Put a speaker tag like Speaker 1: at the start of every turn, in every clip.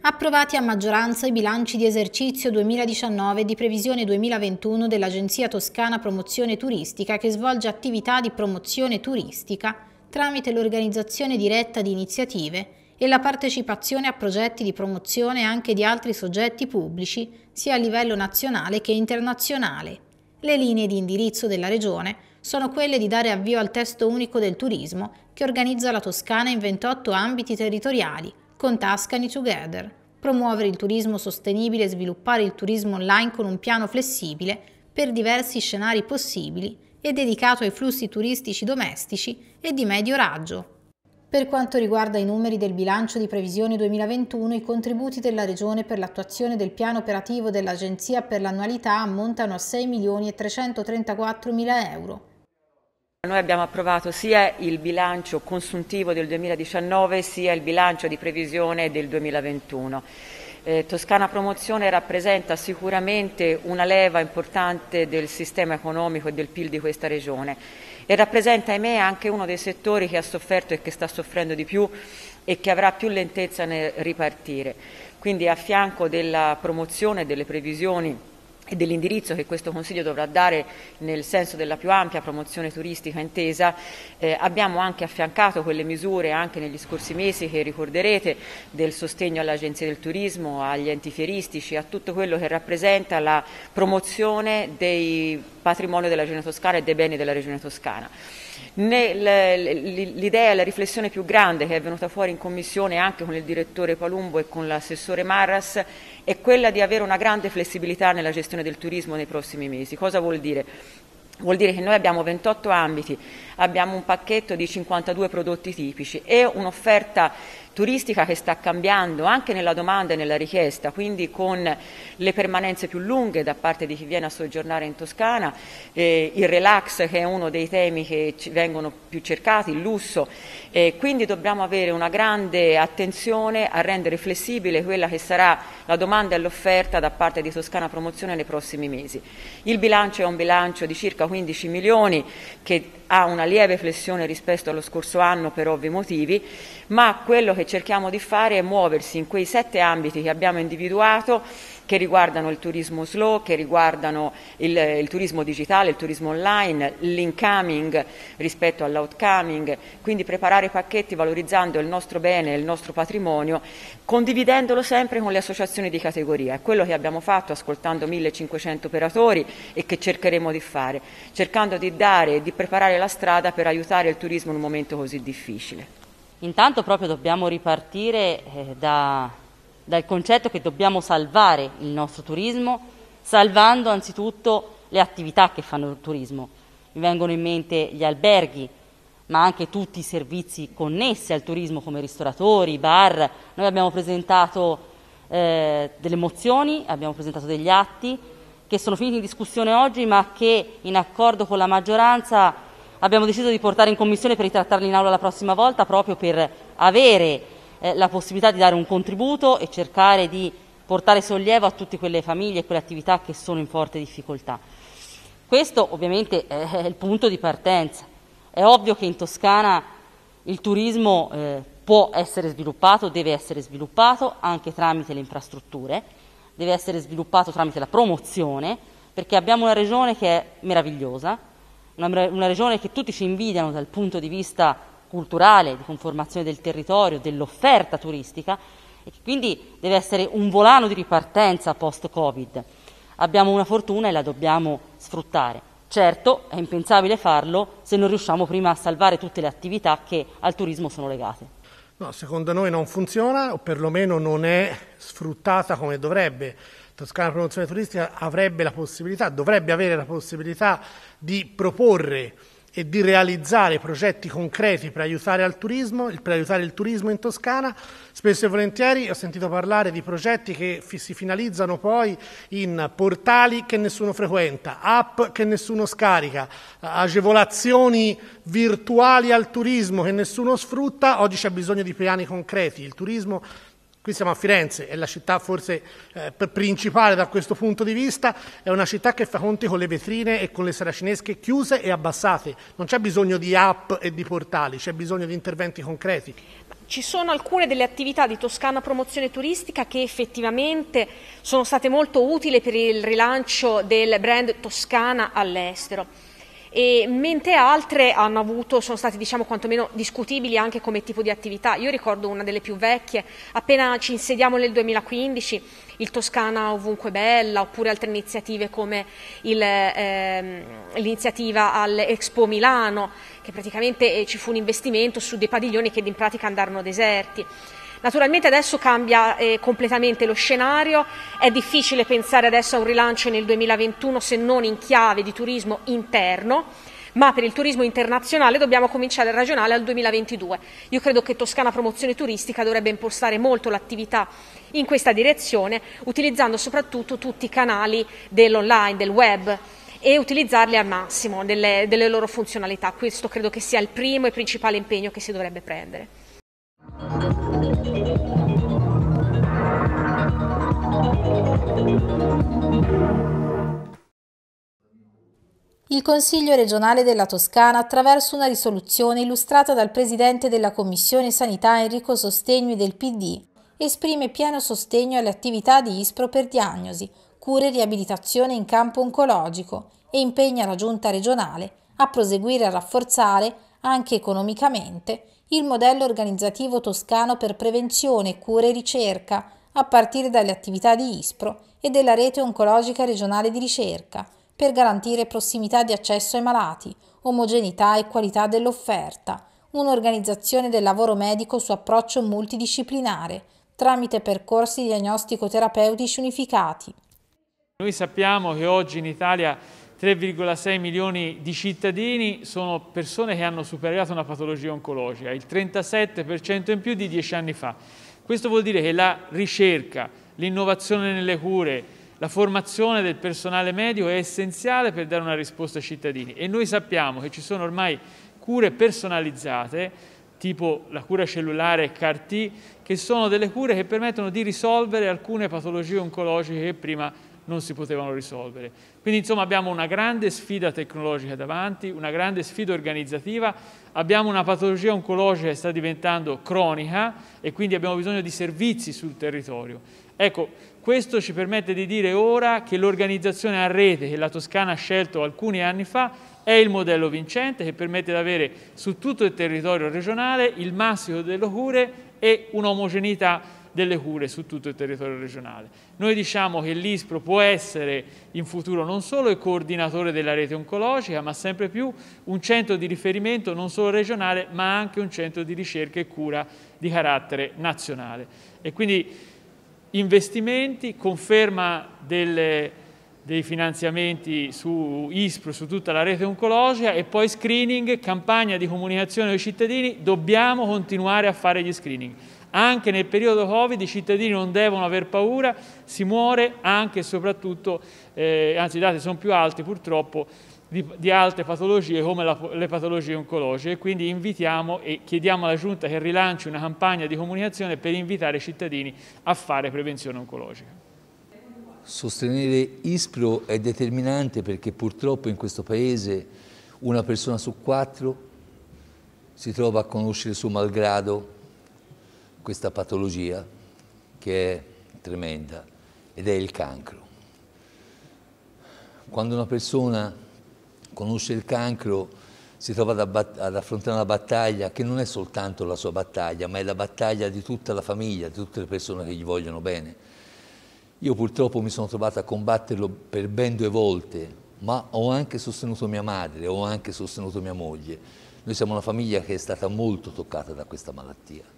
Speaker 1: Approvati a maggioranza i bilanci di esercizio 2019 e di previsione 2021 dell'Agenzia Toscana Promozione Turistica che svolge attività di promozione turistica tramite l'organizzazione diretta di iniziative e la partecipazione a progetti di promozione anche di altri soggetti pubblici sia a livello nazionale che internazionale. Le linee di indirizzo della Regione sono quelle di dare avvio al testo unico del turismo che organizza la Toscana in 28 ambiti territoriali, con Tuscany Together, promuovere il turismo sostenibile e sviluppare il turismo online con un piano flessibile per diversi scenari possibili e dedicato ai flussi turistici domestici e di medio raggio, per quanto riguarda i numeri del bilancio di previsione 2021, i contributi della Regione per l'attuazione del piano operativo dell'Agenzia per l'annualità ammontano a 6.334.000 euro.
Speaker 2: Noi abbiamo approvato sia il bilancio consuntivo del 2019 sia il bilancio di previsione del 2021. Eh, Toscana Promozione rappresenta sicuramente una leva importante del sistema economico e del PIL di questa regione e rappresenta ahimè anche uno dei settori che ha sofferto e che sta soffrendo di più e che avrà più lentezza nel ripartire. Quindi a fianco della promozione delle previsioni e dell'indirizzo che questo Consiglio dovrà dare nel senso della più ampia promozione turistica intesa, eh, abbiamo anche affiancato quelle misure anche negli scorsi mesi che ricorderete del sostegno alle agenzie del turismo, agli enti fieristici, a tutto quello che rappresenta la promozione dei patrimoni della regione toscana e dei beni della regione toscana. L'idea, e la riflessione più grande che è venuta fuori in commissione anche con il direttore Palumbo e con l'assessore Marras è quella di avere una grande flessibilità nella gestione del turismo nei prossimi mesi. Cosa vuol dire? Vuol dire che noi abbiamo 28 ambiti abbiamo un pacchetto di 52 prodotti tipici e un'offerta turistica che sta cambiando anche nella domanda e nella richiesta, quindi con le permanenze più lunghe da parte di chi viene a soggiornare in Toscana, eh, il relax che è uno dei temi che ci vengono più cercati, il lusso, eh, quindi dobbiamo avere una grande attenzione a rendere flessibile quella che sarà la domanda e l'offerta da parte di Toscana Promozione nei prossimi mesi. Il bilancio è un bilancio di circa 15 milioni che ha una lieve flessione rispetto allo scorso anno per ovvi motivi, ma quello che cerchiamo di fare è muoversi in quei sette ambiti che abbiamo individuato che riguardano il turismo slow, che riguardano il, il turismo digitale, il turismo online, l'incoming rispetto all'outcoming, quindi preparare i pacchetti valorizzando il nostro bene, il nostro patrimonio, condividendolo sempre con le associazioni di categoria. È quello che abbiamo fatto ascoltando 1500 operatori e che cercheremo di fare, cercando di dare e di preparare la strada per aiutare il turismo in un momento così difficile.
Speaker 3: Intanto proprio dobbiamo ripartire eh, da dal concetto che dobbiamo salvare il nostro turismo, salvando anzitutto le attività che fanno il turismo. Mi vengono in mente gli alberghi, ma anche tutti i servizi connessi al turismo come ristoratori, bar. Noi abbiamo presentato eh, delle mozioni, abbiamo presentato degli atti che sono finiti in discussione oggi, ma che in accordo con la maggioranza abbiamo deciso di portare in commissione per ritrattarli in aula la prossima volta proprio per avere eh, la possibilità di dare un contributo e cercare di portare sollievo a tutte quelle famiglie e quelle attività che sono in forte difficoltà. Questo ovviamente è il punto di partenza. È ovvio che in Toscana il turismo eh, può essere sviluppato, deve essere sviluppato anche tramite le infrastrutture, deve essere sviluppato tramite la promozione, perché abbiamo una regione che è meravigliosa, una, una regione che tutti ci invidiano dal punto di vista culturale, di conformazione del territorio, dell'offerta turistica e che quindi deve essere un volano di ripartenza post-Covid. Abbiamo una fortuna e la dobbiamo sfruttare. Certo, è impensabile farlo se non riusciamo prima a salvare tutte le attività che al
Speaker 4: turismo sono legate. No, secondo noi non funziona o perlomeno non è sfruttata come dovrebbe. Toscana Promozione Turistica avrebbe la possibilità, dovrebbe avere la possibilità di proporre e di realizzare progetti concreti per aiutare, turismo, per aiutare, il turismo in Toscana. Spesso e volentieri ho sentito parlare di progetti che si finalizzano poi in portali che nessuno frequenta, app che nessuno scarica, agevolazioni virtuali al turismo che nessuno sfrutta. Oggi c'è bisogno di piani concreti. Il turismo Qui siamo a Firenze, è la città forse eh, principale da questo punto di vista, è una città che fa conti con le vetrine e con le saracinesche chiuse e abbassate. Non c'è bisogno di app e di portali, c'è bisogno di interventi concreti.
Speaker 5: Ci sono alcune delle attività di Toscana Promozione Turistica che effettivamente sono state molto utili per il rilancio del brand Toscana all'estero e mentre altre hanno avuto, sono state diciamo quantomeno discutibili anche come tipo di attività. Io ricordo una delle più vecchie, appena ci insediamo nel 2015, il Toscana ovunque bella, oppure altre iniziative come il, ehm, l'iniziativa all'Expo Milano, che praticamente eh, ci fu un investimento su dei padiglioni che in pratica andarono deserti. Naturalmente adesso cambia eh, completamente lo scenario, è difficile pensare adesso a un rilancio nel 2021 se non in chiave di turismo interno, ma per il turismo internazionale dobbiamo cominciare a ragionare al 2022. Io credo che Toscana Promozione Turistica dovrebbe impostare molto l'attività in questa direzione, utilizzando soprattutto tutti i canali dell'online, del web e utilizzarli al massimo delle, delle loro funzionalità. Questo credo che sia il primo e principale impegno che si dovrebbe prendere.
Speaker 1: Il Consiglio regionale della Toscana, attraverso una risoluzione illustrata dal Presidente della Commissione Sanità Enrico Sostegno del PD, esprime pieno sostegno alle attività di ISPRO per diagnosi, cure e riabilitazione in campo oncologico e impegna la Giunta regionale a proseguire a rafforzare, anche economicamente, il modello organizzativo toscano per prevenzione, cura e ricerca, a partire dalle attività di ISPRO e della rete oncologica regionale di ricerca, per garantire prossimità di accesso ai malati, omogeneità e qualità dell'offerta, un'organizzazione del lavoro medico su approccio multidisciplinare, tramite percorsi diagnostico-terapeutici unificati.
Speaker 4: Noi sappiamo che oggi in Italia 3,6 milioni di cittadini sono persone che hanno superato una patologia oncologica, il 37% in più di dieci anni fa. Questo vuol dire che la ricerca, l'innovazione nelle cure, la formazione del personale medico è essenziale per dare una risposta ai cittadini e noi sappiamo che ci sono ormai cure personalizzate tipo la cura cellulare CAR-T, che sono delle cure che permettono di risolvere alcune patologie oncologiche che prima non si potevano risolvere. Quindi insomma abbiamo una grande sfida tecnologica davanti, una grande sfida organizzativa, abbiamo una patologia oncologica che sta diventando cronica e quindi abbiamo bisogno di servizi sul territorio. Ecco, questo ci permette di dire ora che l'organizzazione a rete che la Toscana ha scelto alcuni anni fa è il modello vincente che permette di avere su tutto il territorio regionale il massimo delle cure e un'omogeneità delle cure su tutto il territorio regionale. Noi diciamo che l'ISPRO può essere in futuro non solo il coordinatore della rete oncologica, ma sempre più un centro di riferimento non solo regionale, ma anche un centro di ricerca e cura di carattere nazionale. E quindi investimenti, conferma delle dei finanziamenti su ISPRO, su tutta la rete oncologica e poi screening, campagna di comunicazione ai cittadini, dobbiamo continuare a fare gli screening. Anche nel periodo Covid i cittadini non devono aver paura, si muore anche e soprattutto, eh, anzi i dati sono più alti purtroppo, di, di altre patologie come la, le patologie oncologiche. Quindi invitiamo e chiediamo alla Giunta che rilanci una campagna di comunicazione per invitare i cittadini a fare prevenzione oncologica.
Speaker 6: Sostenere Ispro è determinante perché purtroppo in questo Paese una persona su quattro si trova a conoscere il suo malgrado questa patologia che è tremenda ed è il cancro. Quando una persona conosce il cancro si trova ad, ad, affrontare una battaglia che non è soltanto la sua battaglia, ma è la battaglia di tutta la famiglia, di tutte le persone che gli vogliono bene. Io purtroppo mi sono trovato a combatterlo per ben due volte, ma ho anche sostenuto mia madre, ho anche sostenuto mia moglie. Noi siamo una famiglia che è stata molto toccata da questa malattia.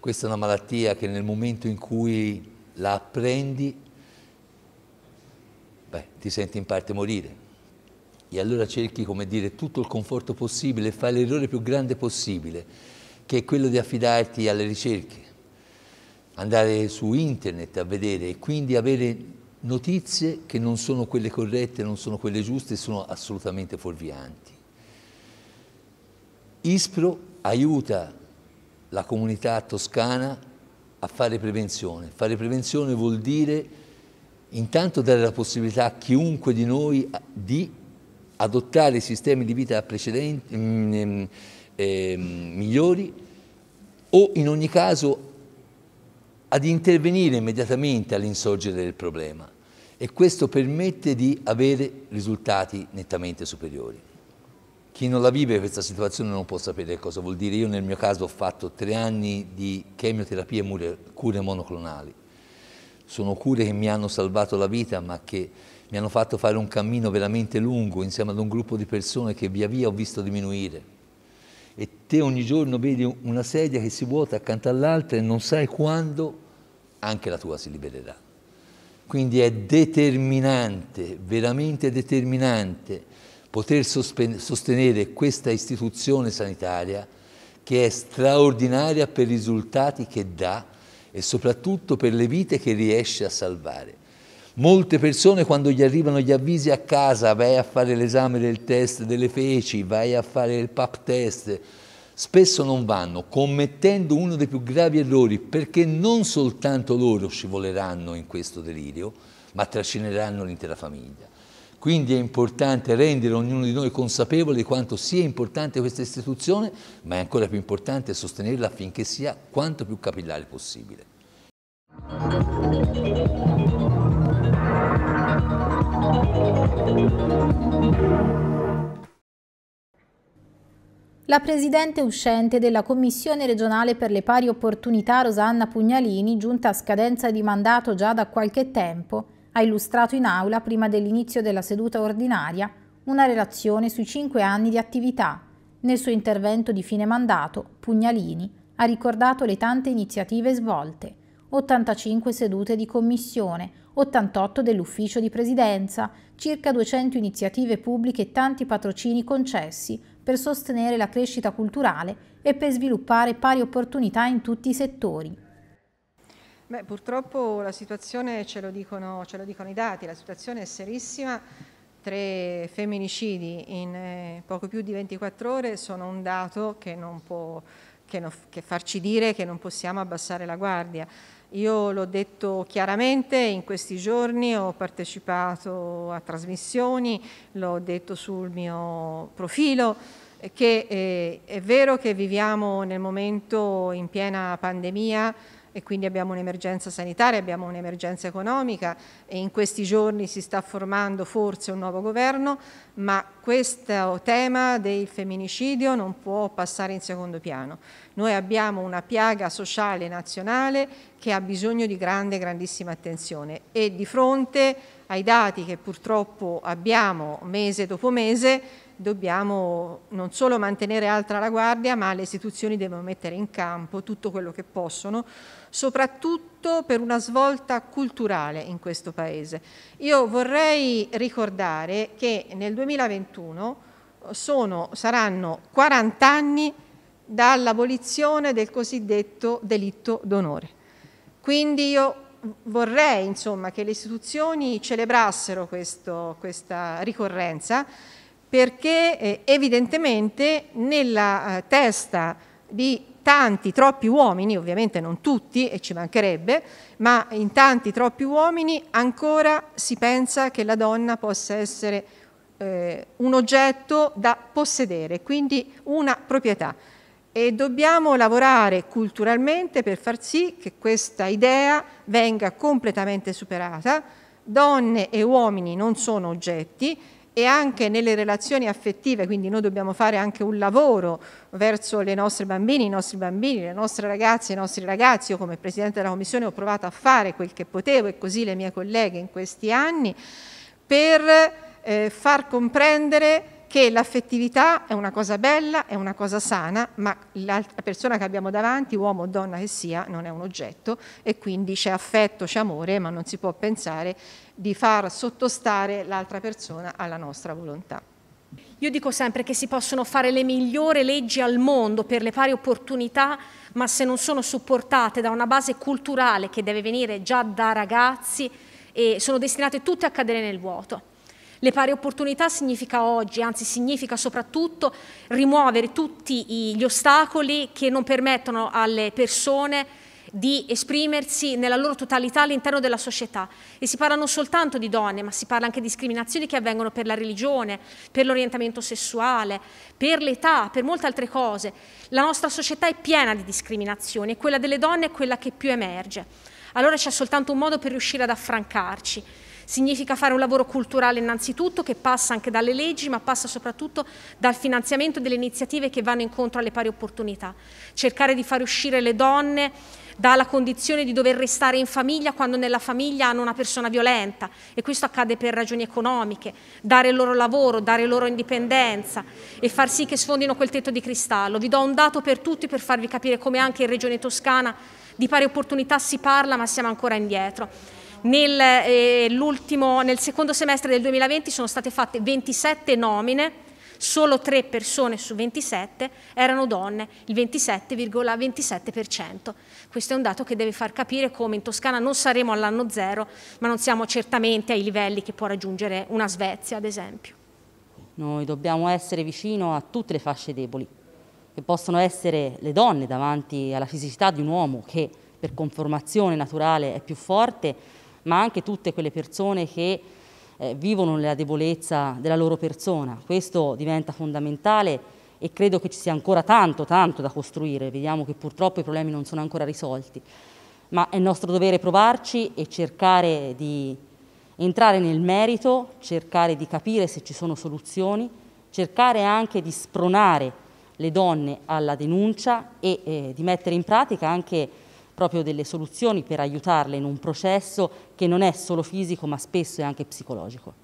Speaker 6: Questa è una malattia che nel momento in cui la apprendi, beh, ti senti in parte morire. E allora cerchi, come dire, tutto il conforto possibile, e fai l'errore più grande possibile, che è quello di affidarti alle ricerche, andare su internet a vedere e quindi avere notizie che non sono quelle corrette, non sono quelle giuste, sono assolutamente fuorvianti. Ispro aiuta la comunità toscana a fare prevenzione. Fare prevenzione vuol dire intanto dare la possibilità a chiunque di noi di adottare sistemi di vita precedenti, eh, eh, migliori o in ogni caso ad intervenire immediatamente all'insorgere del problema e questo permette di avere risultati nettamente superiori. Chi non la vive questa situazione non può sapere cosa vuol dire. Io nel mio caso ho fatto tre anni di chemioterapia e cure monoclonali. Sono cure che mi hanno salvato la vita ma che mi hanno fatto fare un cammino veramente lungo insieme ad un gruppo di persone che via via ho visto diminuire. E te ogni giorno vedi una sedia che si vuota accanto all'altra e non sai quando anche la tua si libererà. Quindi è determinante, veramente determinante poter sostenere questa istituzione sanitaria che è straordinaria per i risultati che dà e soprattutto per le vite che riesce a salvare. Molte persone quando gli arrivano gli avvisi a casa, vai a fare l'esame del test delle feci, vai a fare il pap test, spesso non vanno, commettendo uno dei più gravi errori, perché non soltanto loro scivoleranno in questo delirio, ma trascineranno l'intera famiglia. Quindi è importante rendere ognuno di noi consapevole di quanto sia importante questa istituzione, ma è ancora più importante sostenerla affinché sia quanto più capillare possibile.
Speaker 1: La presidente uscente della Commissione regionale per le pari opportunità Rosanna Pugnalini, giunta a scadenza di mandato già da qualche tempo, ha illustrato in aula prima dell'inizio della seduta ordinaria una relazione sui cinque anni di attività. Nel suo intervento di fine mandato, Pugnalini ha ricordato le tante iniziative svolte, 85 sedute di commissione, 88 dell'ufficio di presidenza, circa 200 iniziative pubbliche e tanti patrocini concessi per sostenere la crescita culturale e per sviluppare pari opportunità in tutti i settori.
Speaker 7: Beh, purtroppo la situazione, ce lo, dicono, ce lo, dicono, i dati, la situazione è serissima. Tre femminicidi in eh, poco più di 24 ore sono un dato che non può che, non, che farci dire che non possiamo abbassare la guardia. Io l'ho detto chiaramente in questi giorni, ho partecipato a trasmissioni, l'ho detto sul mio profilo, che eh, è vero che viviamo nel momento in piena pandemia e quindi abbiamo un'emergenza sanitaria, abbiamo un'emergenza economica e in questi giorni si sta formando forse un nuovo governo, ma questo tema del femminicidio non può passare in secondo piano. Noi abbiamo una piaga sociale nazionale che ha bisogno di grande, grandissima attenzione e di fronte ai dati che purtroppo abbiamo mese dopo mese dobbiamo non solo mantenere alta la guardia, ma le istituzioni devono mettere in campo tutto quello che possono, soprattutto per una svolta culturale in questo Paese. Io vorrei ricordare che nel 2021 sono, saranno 40 anni dall'abolizione del cosiddetto delitto d'onore. Quindi io vorrei insomma, che le istituzioni celebrassero questo, questa ricorrenza perché eh, evidentemente nella eh, testa di tanti, troppi uomini, ovviamente non tutti e ci mancherebbe, ma in tanti, troppi uomini ancora si pensa che la donna possa essere eh, un oggetto da possedere, quindi una proprietà. E dobbiamo lavorare culturalmente per far sì che questa idea venga completamente superata. Donne e uomini non sono oggetti, e anche nelle relazioni affettive, quindi noi dobbiamo fare anche un lavoro verso le nostre bambine, i nostri bambini, le nostre ragazze, i nostri ragazzi. Io come Presidente della Commissione ho provato a fare quel che potevo e così le mie colleghe in questi anni per eh, far comprendere che l'affettività è una cosa bella, è una cosa sana, ma la persona che abbiamo davanti, uomo o donna che sia, non è un oggetto e quindi c'è affetto, c'è amore, ma non si può pensare di far sottostare l'altra persona alla nostra volontà.
Speaker 5: Io dico sempre che si possono fare le migliori leggi al mondo per le pari opportunità, ma se non sono supportate da una base culturale che deve venire già da ragazzi, sono destinate tutte a cadere nel vuoto. Le pari opportunità significa oggi, anzi significa soprattutto rimuovere tutti gli ostacoli che non permettono alle persone di esprimersi nella loro totalità all'interno della società. E si parla non soltanto di donne, ma si parla anche di discriminazioni che avvengono per la religione, per l'orientamento sessuale, per l'età, per molte altre cose. La nostra società è piena di discriminazioni e quella delle donne è quella che più emerge. Allora c'è soltanto un modo per riuscire ad affrancarci Significa fare un lavoro culturale innanzitutto che passa anche dalle leggi ma passa soprattutto dal finanziamento delle iniziative che vanno incontro alle pari opportunità. Cercare di far uscire le donne dalla condizione di dover restare in famiglia quando nella famiglia hanno una persona violenta e questo accade per ragioni economiche, dare loro lavoro, dare loro indipendenza e far sì che sfondino quel tetto di cristallo. Vi do un dato per tutti per farvi capire come anche in Regione Toscana di pari opportunità si parla ma siamo ancora indietro. Nel, eh, nel, secondo semestre del 2020 sono state fatte 27 nomine, solo 3 persone su 27 erano donne, il 27,27%. Questo è un dato che deve far capire come in Toscana non saremo all'anno zero, ma non siamo certamente ai livelli che può raggiungere una Svezia, ad esempio.
Speaker 3: Noi dobbiamo essere vicino a tutte le fasce deboli, che possono essere le donne davanti alla fisicità di un uomo che per conformazione naturale è più forte, ma anche tutte quelle persone che eh, vivono nella debolezza della loro persona. Questo diventa fondamentale e credo che ci sia ancora tanto, tanto da costruire. Vediamo che purtroppo i problemi non sono ancora risolti, ma è nostro dovere provarci e cercare di entrare nel merito, cercare di capire se ci sono soluzioni, cercare anche di spronare le donne alla denuncia e eh, di mettere in pratica anche proprio delle soluzioni per aiutarle in un processo che non è solo fisico ma spesso è anche psicologico.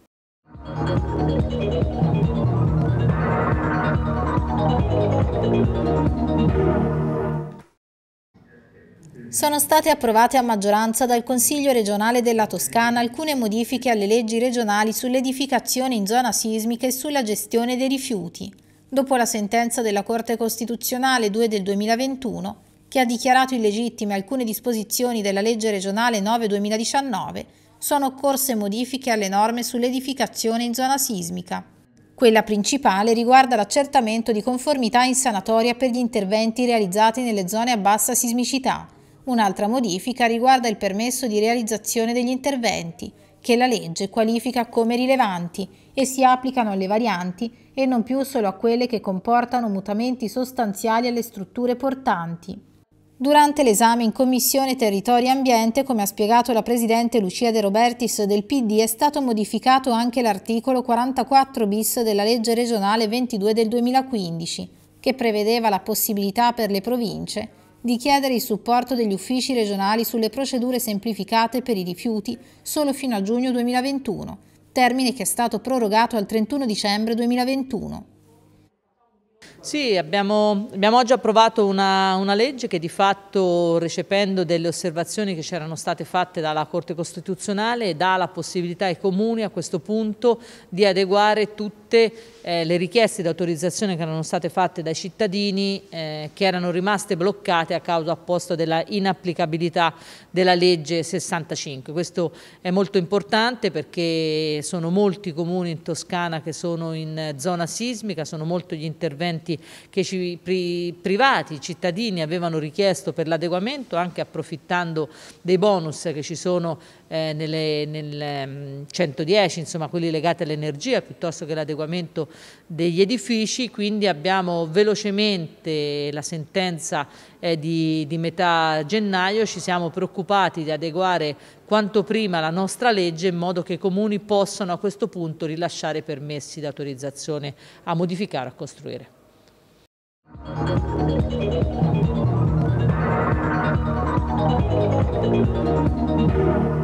Speaker 1: Sono state approvate a maggioranza dal Consiglio regionale della Toscana alcune modifiche alle leggi regionali sull'edificazione in zona sismica e sulla gestione dei rifiuti. Dopo la sentenza della Corte Costituzionale 2 del 2021, che ha dichiarato illegittime alcune disposizioni della legge regionale 9-2019, sono occorse modifiche alle norme sull'edificazione in zona sismica. Quella principale riguarda l'accertamento di conformità in sanatoria per gli interventi realizzati nelle zone a bassa sismicità. Un'altra modifica riguarda il permesso di realizzazione degli interventi, che la legge qualifica come rilevanti e si applicano alle varianti e non più solo a quelle che comportano mutamenti sostanziali alle strutture portanti. Durante l'esame in Commissione Territorio e Ambiente, come ha spiegato la Presidente Lucia De Robertis del PD, è stato modificato anche l'articolo 44 bis della legge regionale 22 del 2015, che prevedeva la possibilità per le province di chiedere il supporto degli uffici regionali sulle procedure semplificate per i rifiuti solo fino a giugno 2021, termine che è stato prorogato al 31 dicembre 2021.
Speaker 8: Sì, abbiamo, abbiamo, oggi approvato una, una, legge che di fatto, recependo delle osservazioni che c'erano state fatte dalla Corte Costituzionale, dà la possibilità ai comuni a questo punto di adeguare tutte eh, le richieste di autorizzazione che erano state fatte dai cittadini eh, che erano rimaste bloccate a causa apposta della inapplicabilità della legge 65. Questo è molto importante perché sono molti comuni in Toscana che sono in zona sismica, sono molti gli interventi progetti che i pri, privati, i cittadini avevano richiesto per l'adeguamento, anche approfittando dei bonus che ci sono eh, nelle, nel 110, ehm, insomma quelli legati all'energia piuttosto che l'adeguamento degli edifici, quindi abbiamo velocemente la sentenza eh, di, di metà gennaio, ci siamo preoccupati di adeguare quanto prima la nostra legge in modo che i comuni possano a questo punto rilasciare permessi di autorizzazione a modificare o a costruire. Música